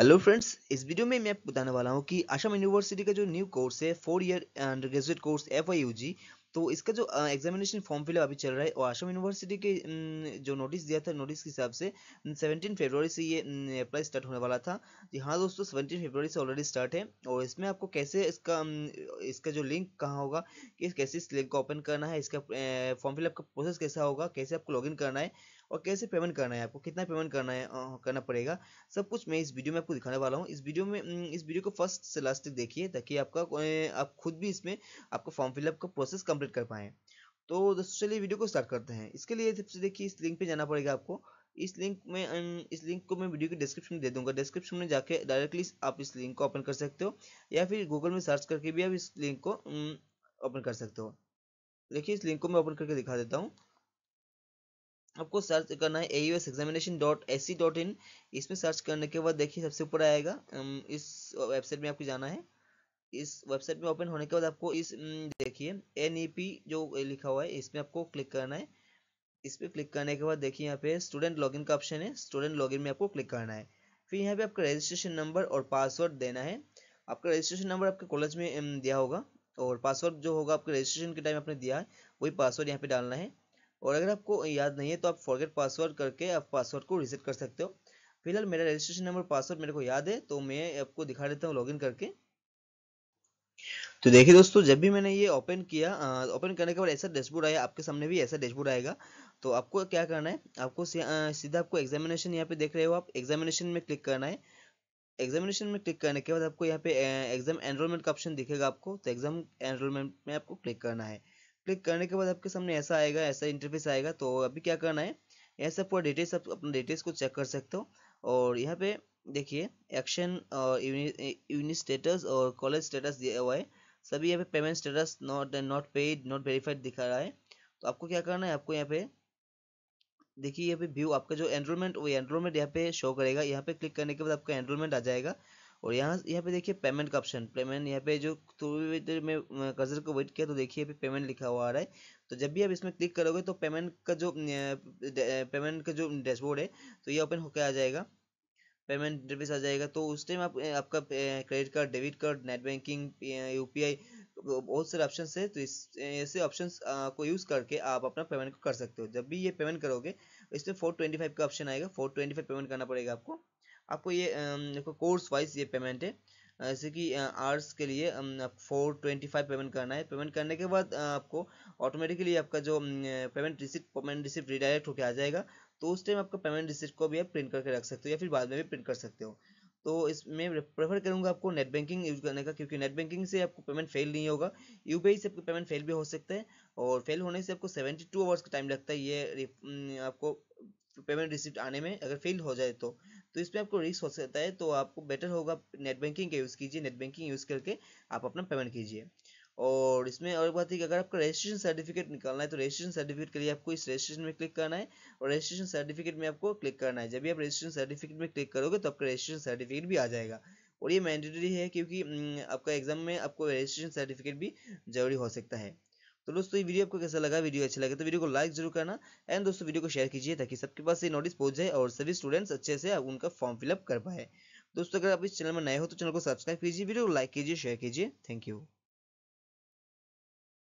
hello friends इस video में मैं आपको बताने वाला हूँ कि आसाम यूनिवर्सिटी का जो न्यू कोर्स है four year undergraduate course F I U G तो इसका जो एग्जामिनेशन फॉर्म फिलअप अभी चल रहा है और आसाम यूनिवर्सिटी के जो नोटिस दिया था नोटिस के हिसाब से 17 फरवरी से ये अप्लाई स्टार्ट होने वाला था जी हाँ दोस्तों सेवनटीन फरवरी से ऑलरेडी स्टार्ट है और इसमें आपको कैसे इसका इसका जो लिंक कहाँ होगा कि कैसे इस लिंक को ओपन करना है इसका फॉर्म फिलअप का प्रोसेस कैसा होगा कैसे आपको लॉग करना है और कैसे पेमेंट करना है आपको कितना पेमेंट करना है करना पड़ेगा सब कुछ मैं इस वीडियो में आपको दिखाने वाला हूँ इस वीडियो में इस वीडियो को फर्स्ट से लास्ट तक देखिए ताकि आपका आप खुद भी इसमें आपका फॉर्म फिलअप का प्रोसेस कंप्लीट कर पाएँ तो दोस्तों चलिए वीडियो को स्टार्ट करते हैं इसके लिए सबसे देखिए इस लिंक पे जाना पड़ेगा आपको इस लिंक में इस लिंक को मैं वीडियो के डिस्क्रिप्शन में दे दूंगा डिस्क्रिप्शन में जाके डायरेक्टली आप इस लिंक को ओपन कर सकते हो या फिर गूगल में सर्च करके भी आप इस लिंक को ओपन कर सकते हो देखिए इस लिंक को मैं ओपन करके दिखा देता हूँ आपको सर्च करना है A S examination dot S C dot in इसमें सर्च करने के बाद देखिए सबसे ऊपर आएगा इस वेबसाइट में आपको जाना है इस वेबसाइट में ओपन होने के बाद आपको इस देखिए एन ई पी जो लिखा हुआ है इसमें आपको क्लिक करना है इस पर क्लिक करने के बाद देखिए यहाँ पे स्टूडेंट लॉगिन का ऑप्शन है स्टूडेंट लॉगिन में आपको क्लिक करना है फिर यहाँ पे आपका रजिस्ट्रेशन नंबर और पासवर्ड देना है आपका रजिस्ट्रेशन नंबर आपके कॉलेज में दिया होगा और पासवर्ड जो होगा आपके रजिस्ट्रेशन के टाइम आपने दिया है वही पासवर्ड यहाँ पे डालना है और अगर आपको याद नहीं है तो आप फॉरगेट पासवर्ड करके आप पासवर्ड को रिसेट कर सकते हो फिलहाल मेरा रजिस्ट्रेशन नंबर पासवर्ड मेरे को याद है तो मैं आपको दिखा देता हूँ लॉग करके तो देखिए दोस्तों जब भी मैंने ये ओपन किया ओपन करने के बाद ऐसा डैशबोर्ड आया आपके सामने भी ऐसा डैशबोर्ड आएगा तो आपको क्या करना है आपको सीधा आपको एग्जामिनेशन यहाँ पे देख रहे हो आप एग्जामिनेशन में क्लिक करना है एग्जामिनेशन में क्लिक करने के बाद आपको यहाँ पे एग्जाम एनरोलमेंट का ऑप्शन दिखेगा आपको तो एग्जाम एनरोलमेंट में आपको क्लिक करना है क्लिक करने के बाद आपके सामने ऐसा आएगा ऐसा इंटरफेस आएगा तो अभी क्या करना है ऐसा पूरा डिटेल्स आप अपने डिटेल्स को चेक कर सकते हो और यहाँ पे देखिए एक्शन uh, uh, और यूनिट स्टेटस और कॉलेज स्टेटस दिया हुआ है सभी यहाँ पे payment status not not paid not verified दिखा रहा है तो आपको क्या करना है आपको यहाँ पे देखिए यहाँ पे व्यू आपका जो एनरोलमेंट वो एनरोलमेंट यहाँ पे शो करेगा यहाँ पे क्लिक करने के बाद आपका एनरोलमेंट आ जाएगा और यहाँ यहाँ पे देखिए पेमेंट का ऑप्शन पेमेंट यहाँ पे जो थोड़ी देर में कर्जर को वेट किया तो देखिए पे पेमेंट लिखा हुआ आ रहा है तो जब भी आप इसमें क्लिक करोगे तो पेमेंट का जो पेमेंट का जो डैशबोर्ड है तो ये ओपन होकर आ जाएगा पेमेंट इंटरफेस आ जाएगा तो उस टाइम आप आपका credit card debit card net banking आई बहुत सारे ऑप्शन है तो इस ऐसे ऑप्शन को यूज़ करके आप अपना पेमेंट कर सकते हो जब भी ये पेमेंट करोगे इसमें फोर ट्वेंटी फाइव का ऑप्शन आएगा फोर ट्वेंटी फाइव पेमेंट करना पड़ेगा आपको आपको ये देखो कोर्स वाइज ये पेमेंट है जैसे कि आर्ट्स के लिए फोर ट्वेंटी फाइव पेमेंट करना है पेमेंट करने के बाद आपको ऑटोमेटिकली आपका जो payment receipt payment receipt redirect होकर आ जाएगा तो उस टाइम आपका पेमेंट रिसिप्ट को भी आप प्रिंट करके रख सकते हो या फिर बाद में भी प्रिंट कर सकते हो तो इसमें प्रेफर करूंगा आपको नेट बैंकिंग यूज करने का क्योंकि नेट बैंकिंग से आपको पेमेंट फेल नहीं होगा यू से आपको पेमेंट फेल भी हो सकता है और फेल होने से आपको सेवेंटी टू आवर्स का टाइम लगता है ये आपको पेमेंट रिसिप्ट आने में अगर फेल हो जाए तो तो इसमें आपको रिस्क हो सकता है तो आपको बेटर होगा नेट बैंकिंग का यूज़ कीजिए नेट बैंकिंग यूज़ करके आप अपना पेमेंट कीजिए और इसमें और बात है कि अगर आपका रजिस्ट्रेशन सर्टिफिकेट निकालना है तो रजिस्ट्रेशन सर्टिफिकेट के लिए आपको इस रजिस्ट्रेशन में क्लिक करना है और रजिस्ट्रेशन सर्टिफिकेट में आपको क्लिक करना है जब भी आप रजिस्ट्रेशन सर्टिफिकेट में क्लिक करोगे तो आपका रजिस्ट्रेशन सर्टिफिकेट भी आ जाएगा और ये मैंडेटरी है क्योंकि हम्म, आपका एग्जाम में आपको रजिस्ट्रेशन सर्टिफिकेट भी जरूरी हो सकता है तो दोस्तों ये वीडियो आपको कैसा लगा वीडियो अच्छा लगे तो वीडियो को लाइक जरूर करना एंड दोस्तों वीडियो को शेयर कीजिए ताकि सबके पास ये नोटिस पहुंच जाए और सभी स्टूडेंट्स अच्छे से उनका फॉर्म फिलअप कर पाए दोस्तों अगर आप इस चैनल में नए हो तो चैनल को सब्सक्राइब कीजिए वीडियो को लाइक कीजिए शेयर कीजिए थैंक यू